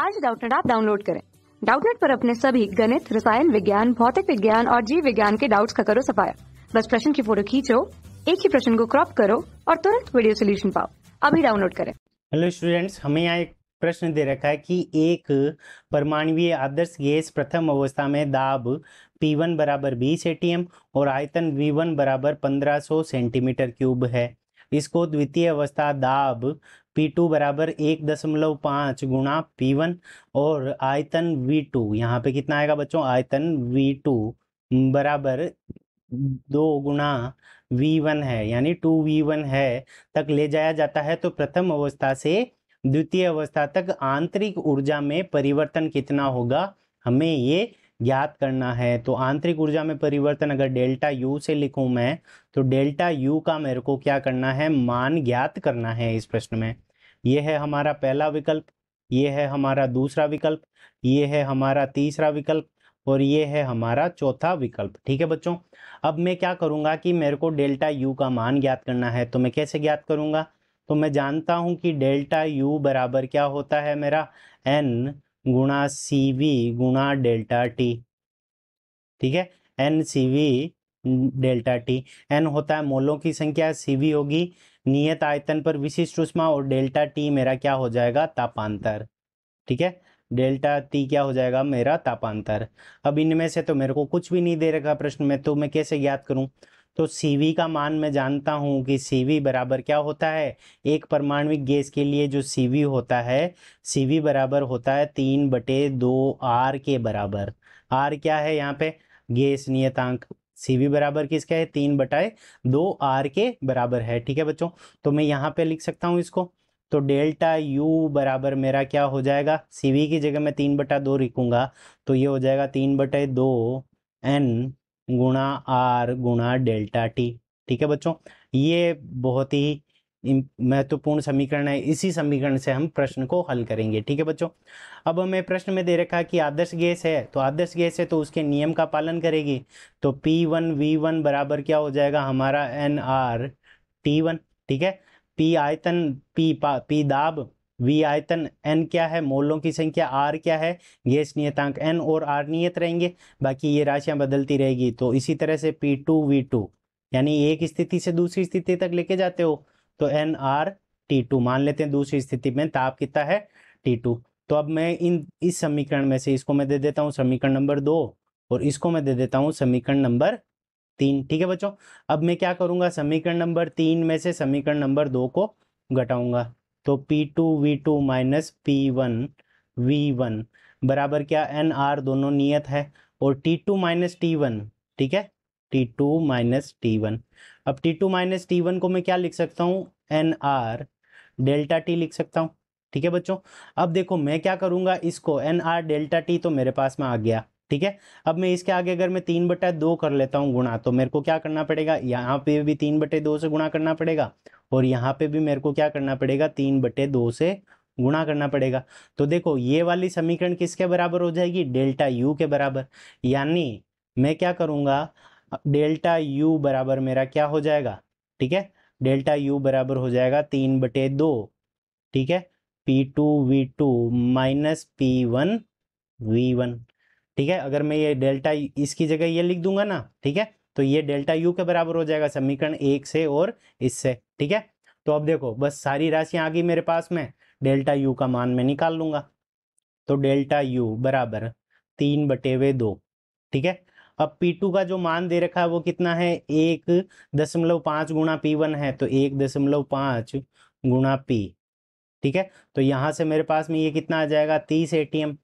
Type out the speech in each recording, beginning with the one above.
आज डाउटनेट आप डाउनलोड करें डाउटनेट पर अपने सभी गणित रसायन विज्ञान भौतिक विज्ञान और जीव विज्ञान के डाउट्स का करो सफाया बस प्रश्न की फोटो खींचो एक ही प्रश्न को क्रॉप करो और तुरंत वीडियो सोल्यूशन पाओ अभी डाउनलोड करें हेलो स्टूडेंट्स हमें यहाँ एक प्रश्न दे रखा है कि एक परमाणवीय आदर्श गैस प्रथम अवस्था में दाब P1 बराबर बीस ए और आयतन V1 बराबर पंद्रह सेंटीमीटर क्यूब है इसको द्वितीय अवस्था दाब पी टू बराबर एक दशमलव पाँच गुणा पी वन और आयतन वी टू यहाँ पे कितना आएगा बच्चों आयतन वी टू बराबर दो गुणा वी वन है यानी टू वी वन है तक ले जाया जाता है तो प्रथम अवस्था से द्वितीय अवस्था तक आंतरिक ऊर्जा में परिवर्तन कितना होगा हमें ये ज्ञात करना है तो आंतरिक ऊर्जा में परिवर्तन अगर डेल्टा यू से लिखूं मैं तो डेल्टा यू का मेरे को क्या करना है मान ज्ञात करना है इस प्रश्न में ये है हमारा पहला विकल्प ये है हमारा दूसरा विकल्प ये है हमारा तीसरा विकल्प और ये है हमारा चौथा विकल्प ठीक है बच्चों अब मैं क्या करूँगा कि मेरे को डेल्टा यू का मान ज्ञात करना है तो मैं कैसे ज्ञात करूँगा तो मैं जानता हूँ कि डेल्टा यू बराबर क्या होता है मेरा एन गुणा सी वी गुणा डेल्टा टी ठीक है N C V delta T N होता है मोलों की संख्या सी वी होगी नियत आयतन पर विशिष्ट उष्मा और डेल्टा टी मेरा क्या हो जाएगा तापांतर ठीक है डेल्टा टी क्या हो जाएगा मेरा तापांतर अब इनमें से तो मेरे को कुछ भी नहीं दे रखा प्रश्न में तो मैं कैसे ज्ञात करूं तो सीवी का मान मैं जानता हूं कि सीवी बराबर क्या होता है एक परमाणविक गैस के लिए जो सीवी होता है सीवी बराबर होता है तीन बटे दो आर के बराबर आर क्या है यहाँ पे गैस नियतांक सी बराबर किसका है तीन बटाए दो आर के बराबर है ठीक है बच्चों तो मैं यहाँ पे लिख सकता हूँ इसको तो डेल्टा यू बराबर मेरा क्या हो जाएगा सी वी की जगह मैं तीन बटा दो लिखूंगा तो ये हो जाएगा तीन बटे दो एन गुणा आर गुणा डेल्टा टी ठीक है बच्चों ये बहुत ही महत्वपूर्ण समीकरण है इसी समीकरण से हम प्रश्न को हल करेंगे ठीक है बच्चों अब हमें प्रश्न में दे रखा कि आदर्श गैस है तो आदर्श गैस है तो उसके नियम का पालन करेगी तो पी वन वी वन बराबर क्या हो जाएगा हमारा एन आर टी वन ठीक है पी आयतन पी पा पी दाब वी आयतन एन क्या है मोलों की संख्या आर क्या है गैस नियतांक एन और आर नियत रहेंगे बाकी ये राशियां बदलती रहेगी तो इसी तरह से पी टू वी टू यानी एक स्थिति से दूसरी स्थिति तक लेके जाते हो तो एन आर टी टू मान लेते हैं दूसरी स्थिति में ताप कितना है टी टू तो अब मैं इन इस समीकरण में से इसको मैं दे देता हूँ समीकरण नंबर दो और इसको मैं दे देता हूँ समीकरण नंबर तीन ठीक है बच्चों अब मैं क्या करूँगा समीकरण नंबर तीन में से समीकरण नंबर दो को घटाऊंगा तो P two V two minus P one V one बराबर क्या एन आर दोनों नियत है और T two minus T one ठीक है T two minus T one अब T two minus T one को मैं क्या लिख सकता हूँ एन आर डेल्टा टी लिख सकता हूँ ठीक है बच्चों अब देखो मैं क्या करूँगा इसको एन आर डेल्टा टी तो मेरे पास में आ गया ठीक है अब मैं इसके आगे अगर मैं तीन बटा दो कर लेता हूँ गुणा तो मेरे को क्या करना पड़ेगा यहाँ पे भी तीन बटे दो से गुणा करना पड़ेगा और यहाँ पे भी मेरे को क्या करना पड़ेगा तीन बटे दो से गुणा करना पड़ेगा तो देखो ये वाली समीकरण किसके बराबर हो जाएगी डेल्टा यू के बराबर यानी मैं क्या करूँगा डेल्टा यू बराबर मेरा क्या हो जाएगा ठीक है डेल्टा यू बराबर हो जाएगा तीन बटे दो ठीक है P two V two minus P one V one ठीक है अगर मैं ये डेल्टा इसकी जगह ये लिख दूंगा ना ठीक है तो ये डेल्टा यू के बराबर हो जाएगा समीकरण एक से और इससे ठीक है तो अब देखो बस सारी राशियां आ गई मेरे पास में डेल्टा यू का मान मैं निकाल लूंगा तो डेल्टा यू बराबर तीन बटे हुए दो ठीक है अब P2 का जो मान दे रखा है वो कितना है एक दशमलव पांच गुणा पी वन है तो एक दशमलव पांच गुणा पी ठीक है तो यहां से मेरे पास में ये कितना आ जाएगा तीस एटीएम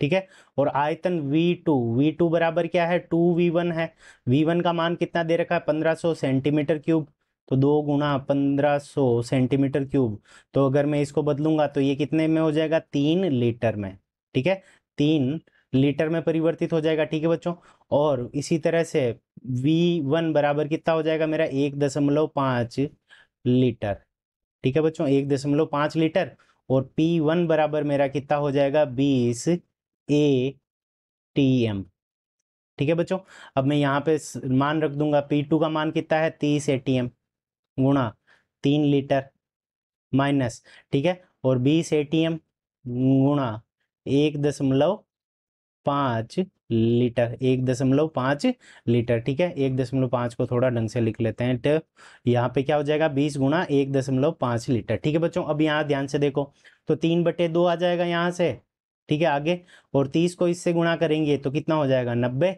ठीक है और आयतन V2 V2 बराबर क्या है टू वी वन है V1 का मान कितना दे रखा है पंद्रह सो सेंटीमीटर क्यूब तो दो गुणा पंद्रह सो सेंटीमीटर क्यूब तो अगर मैं इसको बदलूंगा तो ये कितने में हो जाएगा तीन लीटर में ठीक है तीन लीटर में परिवर्तित हो जाएगा ठीक है बच्चों और इसी तरह से V1 वन बराबर कितना हो जाएगा मेरा एक दशमलव पाँच लीटर ठीक है बच्चों एक दशमलव पाँच लीटर और पी वन बराबर मेरा कितना हो जाएगा बीस ए टी एम ठीक है बच्चों अब मैं यहाँ पे मान रख दूंगा पी टू का मान कितना है तीस ए टी एम गुणा तीन लीटर माइनस ठीक है और बीस ए टी एम गुणा एक दशमलव पाँच लीटर एक दशमलव पाँच लीटर ठीक है एक दशमलव पाँच को थोड़ा ढंग से लिख लेते हैं ट यहाँ पे क्या हो जाएगा बीस गुणा एक दशमलव पाँच लीटर ठीक है बच्चों अब यहाँ ध्यान से देखो तो तीन बटे दो आ जाएगा यहाँ से ठीक है आगे और तीस को इससे गुणा करेंगे तो कितना हो जाएगा नब्बे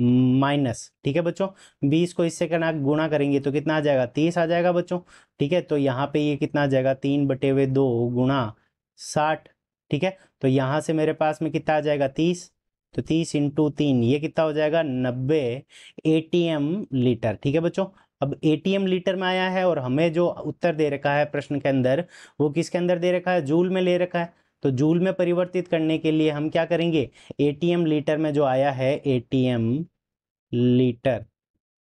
माइनस ठीक है बच्चों बीस को इससे करना गुणा करेंगे तो कितना आ जाएगा तीस आ जाएगा बच्चों ठीक है तो यहाँ पे ये कितना आ जाएगा तीन बटे हुए दो गुणा साठ ठीक है तो यहाँ से मेरे पास में कितना आ जाएगा तीस तो तीस इंटू तीन ये कितना हो जाएगा नब्बे एटीएम लीटर ठीक है बच्चों अब एटीएम लीटर में आया है और हमें जो उत्तर दे रखा है प्रश्न के अंदर वो किसके अंदर दे रखा है जूल में ले रखा है तो जूल में परिवर्तित करने के लिए हम क्या करेंगे एटीएम लीटर में जो आया है एटीएम लीटर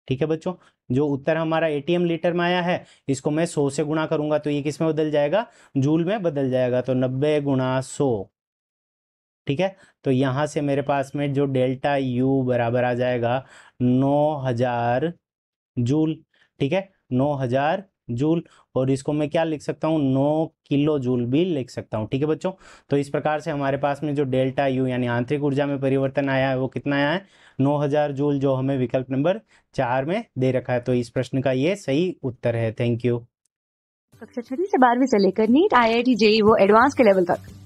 ठीक है बच्चों जो उत्तर हमारा एटीएम लीटर में आया है इसको मैं सौ से गुणा करूंगा तो ये किस में बदल जाएगा जूल में बदल जाएगा तो नब्बे गुणा सौ ठीक है तो यहाँ से मेरे पास में जो डेल्टा यू बराबर आ जाएगा नौ हजार जूल ठीक है नौ हजार जूल और इसको मैं क्या लिख सकता हूँ नौ किलो जूल भी लिख सकता हूँ ठीक है बच्चों तो इस प्रकार से हमारे पास में जो डेल्टा यू यानी आंतरिक ऊर्जा में परिवर्तन आया है वो कितना आया है नौ हजार जूल जो हमें विकल्प नंबर चार में दे रखा है तो इस प्रश्न का ये सही उत्तर है थैंक यू कक्षा छठी से बारहवीं से लेकर NEET I I T JEE वो एडवांस के लेवल तक